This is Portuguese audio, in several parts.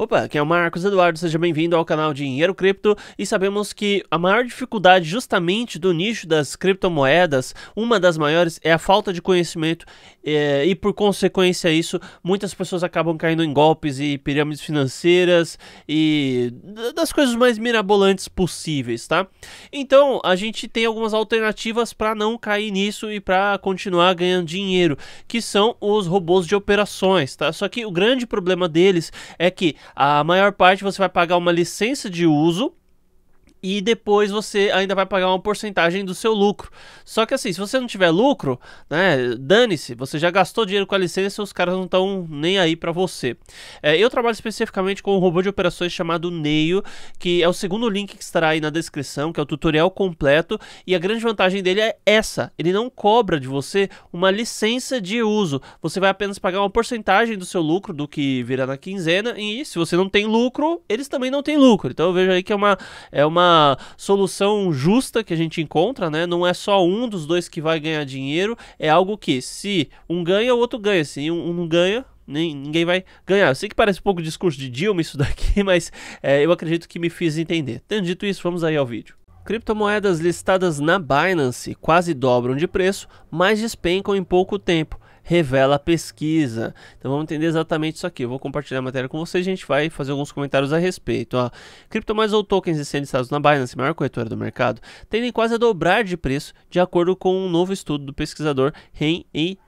Opa, aqui é o Marcos Eduardo, seja bem-vindo ao canal Dinheiro Cripto e sabemos que a maior dificuldade justamente do nicho das criptomoedas, uma das maiores, é a falta de conhecimento eh, e por consequência isso, muitas pessoas acabam caindo em golpes e pirâmides financeiras e das coisas mais mirabolantes possíveis, tá? Então a gente tem algumas alternativas para não cair nisso e para continuar ganhando dinheiro, que são os robôs de operações, tá? Só que o grande problema deles é que a maior parte você vai pagar uma licença de uso e depois você ainda vai pagar uma porcentagem do seu lucro. Só que assim, se você não tiver lucro, né, dane-se, você já gastou dinheiro com a licença, os caras não estão nem aí para você. É, eu trabalho especificamente com um robô de operações chamado Neio, que é o segundo link que estará aí na descrição, que é o tutorial completo, e a grande vantagem dele é essa, ele não cobra de você uma licença de uso, você vai apenas pagar uma porcentagem do seu lucro, do que virá na quinzena, e se você não tem lucro, eles também não têm lucro, então eu vejo aí que é uma, é uma solução justa que a gente encontra, né? Não é só um dos dois que vai ganhar dinheiro, é algo que se um ganha, o outro ganha. Se um não ganha, ninguém vai ganhar. Eu sei que parece um pouco discurso de Dilma isso daqui, mas é, eu acredito que me fiz entender. Tendo dito isso, vamos aí ao vídeo. Criptomoedas listadas na Binance quase dobram de preço, mas despencam em pouco tempo revela a pesquisa. Então vamos entender exatamente isso aqui. Eu vou compartilhar a matéria com vocês e a gente vai fazer alguns comentários a respeito. Ó, criptomoedas ou tokens licenciados na Binance, maior corretora do mercado, tendem quase a dobrar de preço, de acordo com um novo estudo do pesquisador Ren e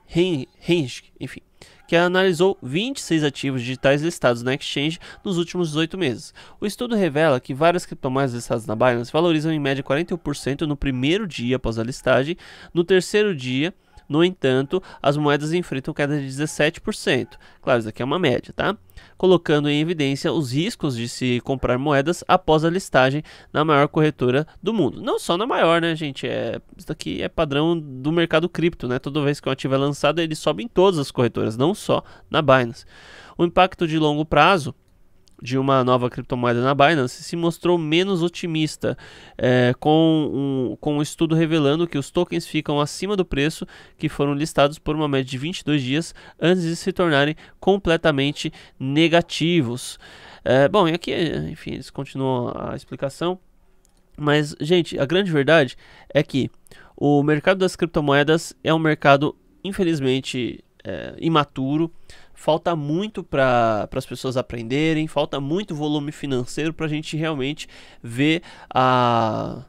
enfim que analisou 26 ativos digitais listados na exchange nos últimos 18 meses. O estudo revela que várias criptomoedas listadas na Binance valorizam em média 41% no primeiro dia após a listagem, no terceiro dia no entanto, as moedas enfrentam queda de 17%. Claro, isso aqui é uma média, tá? Colocando em evidência os riscos de se comprar moedas após a listagem na maior corretora do mundo. Não só na maior, né, gente? É, isso daqui é padrão do mercado cripto, né? Toda vez que um ativo é lançado, ele sobe em todas as corretoras, não só na Binance. O impacto de longo prazo de uma nova criptomoeda na Binance se mostrou menos otimista, é, com, um, com um estudo revelando que os tokens ficam acima do preço que foram listados por uma média de 22 dias antes de se tornarem completamente negativos. É, bom, e aqui, enfim, eles continuam a explicação. Mas, gente, a grande verdade é que o mercado das criptomoedas é um mercado, infelizmente, é, imaturo falta muito para as pessoas aprenderem, falta muito volume financeiro para a gente realmente ver a,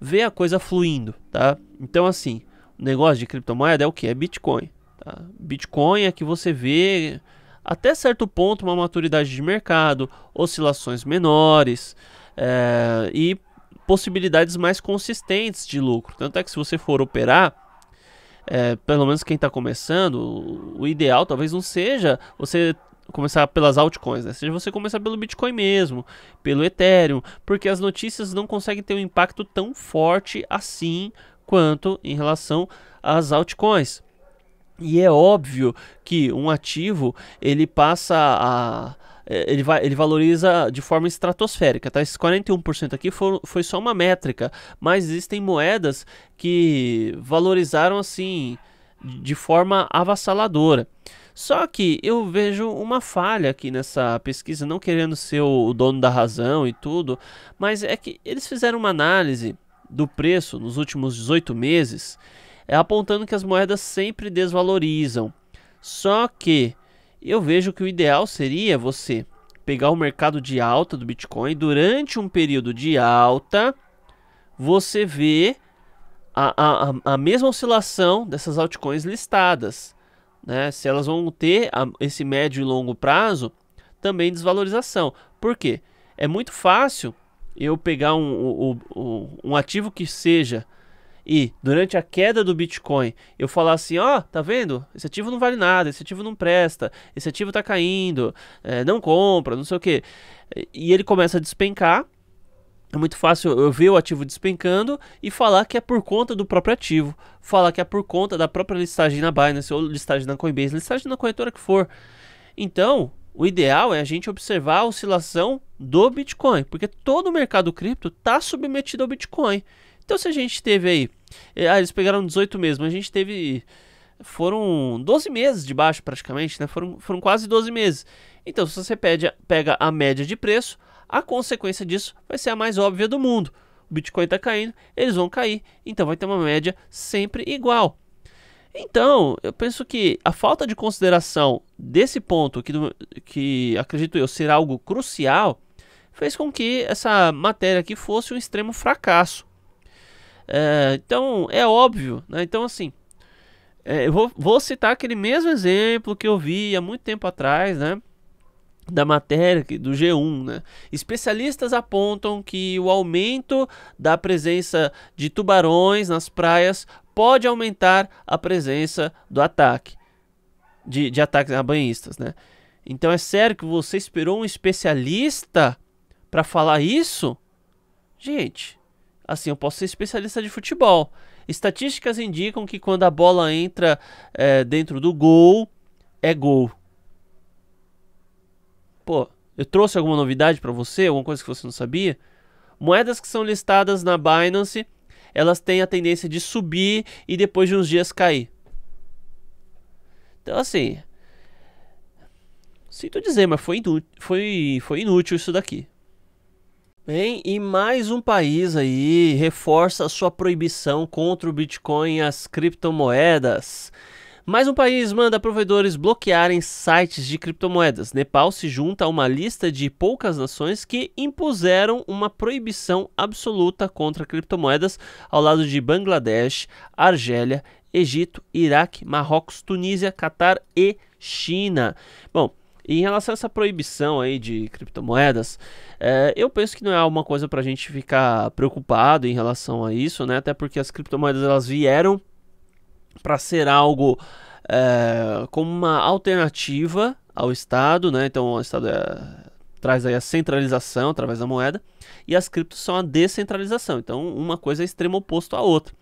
ver a coisa fluindo, tá? Então, assim, o negócio de criptomoeda é o que? É Bitcoin. Tá? Bitcoin é que você vê até certo ponto uma maturidade de mercado, oscilações menores é, e possibilidades mais consistentes de lucro. Tanto é que se você for operar é, pelo menos quem está começando, o ideal talvez não seja você começar pelas altcoins, né? Seja você começar pelo Bitcoin mesmo, pelo Ethereum, porque as notícias não conseguem ter um impacto tão forte assim quanto em relação às altcoins. E é óbvio que um ativo ele passa a é, ele, vai, ele valoriza de forma estratosférica, tá? Esse 41% aqui foi foi só uma métrica, mas existem moedas que valorizaram assim de forma avassaladora. Só que eu vejo uma falha aqui nessa pesquisa, não querendo ser o dono da razão e tudo, mas é que eles fizeram uma análise do preço nos últimos 18 meses, é, apontando que as moedas sempre desvalorizam. Só que eu vejo que o ideal seria você pegar o mercado de alta do Bitcoin durante um período de alta, você vê a, a, a mesma oscilação dessas altcoins listadas. Né? Se elas vão ter a, esse médio e longo prazo, também desvalorização. Por quê? É muito fácil eu pegar um, um, um, um ativo que seja e durante a queda do Bitcoin eu falar assim, ó, oh, tá vendo? Esse ativo não vale nada, esse ativo não presta, esse ativo tá caindo, é, não compra, não sei o que. E ele começa a despencar. É muito fácil eu ver o ativo despencando e falar que é por conta do próprio ativo, falar que é por conta da própria listagem na Binance ou listagem na Coinbase, listagem na corretora que for. Então, o ideal é a gente observar a oscilação do Bitcoin, porque todo o mercado cripto está submetido ao Bitcoin. Então, se a gente teve aí ah, eles pegaram 18 mesmo. A gente teve. Foram 12 meses de baixo, praticamente, né? Foram, foram quase 12 meses. Então, se você pede, pega a média de preço, a consequência disso vai ser a mais óbvia do mundo. O Bitcoin está caindo, eles vão cair, então vai ter uma média sempre igual. Então, eu penso que a falta de consideração desse ponto, que, que acredito eu ser algo crucial, fez com que essa matéria aqui fosse um extremo fracasso. É, então é óbvio, né? Então assim, é, eu vou, vou, citar aquele mesmo exemplo que eu vi há muito tempo atrás, né? Da matéria do G1, né? Especialistas apontam que o aumento da presença de tubarões nas praias pode aumentar a presença do ataque, de, de ataques a banhistas, né? Então é sério que você esperou um especialista para falar isso? Gente, Assim, eu posso ser especialista de futebol. Estatísticas indicam que quando a bola entra é, dentro do gol, é gol. Pô, eu trouxe alguma novidade para você? Alguma coisa que você não sabia? Moedas que são listadas na Binance, elas têm a tendência de subir e depois de uns dias cair. Então, assim, sinto dizer, mas foi, inú foi, foi inútil isso daqui. Bem, e mais um país aí reforça sua proibição contra o Bitcoin e as criptomoedas. Mais um país manda provedores bloquearem sites de criptomoedas. Nepal se junta a uma lista de poucas nações que impuseram uma proibição absoluta contra criptomoedas, ao lado de Bangladesh, Argélia, Egito, Iraque, Marrocos, Tunísia, Catar e China. Bom, e em relação a essa proibição aí de criptomoedas, é, eu penso que não é uma coisa para a gente ficar preocupado em relação a isso, né? Até porque as criptomoedas elas vieram para ser algo é, como uma alternativa ao Estado, né? Então o Estado é, traz aí a centralização através da moeda e as criptos são a descentralização. Então, uma coisa é extremo oposto à outra.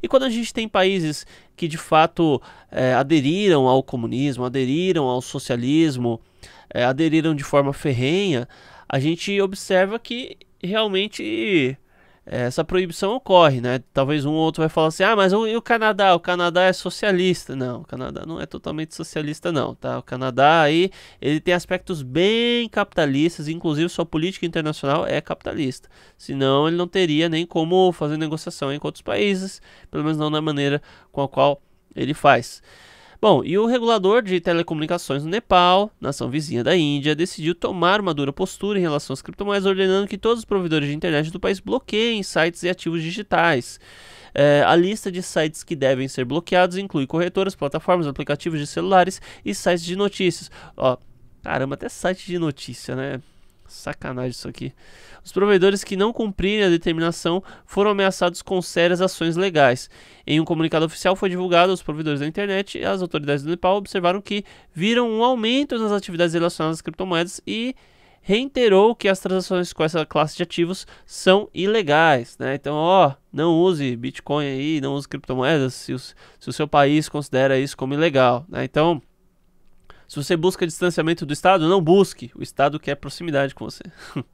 E quando a gente tem países que de fato é, aderiram ao comunismo, aderiram ao socialismo, é, aderiram de forma ferrenha, a gente observa que realmente é, essa proibição ocorre, né? Talvez um ou outro vai falar assim: ah, mas o, e o Canadá? O Canadá é socialista. Não, o Canadá não é totalmente socialista, não, tá? O Canadá aí, ele tem aspectos bem capitalistas, inclusive sua política internacional é capitalista. Senão ele não teria nem como fazer negociação em outros países, pelo menos não na maneira com a qual ele faz. Bom, e o regulador de telecomunicações no Nepal, nação vizinha da Índia, decidiu tomar uma dura postura em relação às criptomoedas, ordenando que todos os provedores de internet do país bloqueiem sites e ativos digitais. É, a lista de sites que devem ser bloqueados inclui corretoras, plataformas, aplicativos de celulares e sites de notícias. Ó, caramba, até site de notícia, né? Sacanagem isso aqui. Os provedores que não cumprirem a determinação foram ameaçados com sérias ações legais. Em um comunicado oficial foi divulgado aos provedores da internet e as autoridades do Nepal observaram que viram um aumento nas atividades relacionadas às criptomoedas e reiterou que as transações com essa classe de ativos são ilegais, né? Então, ó, não use Bitcoin aí, não use criptomoedas se, se o seu país considera isso como ilegal, né? Então, se você busca distanciamento do Estado, não busque. O Estado quer proximidade com você.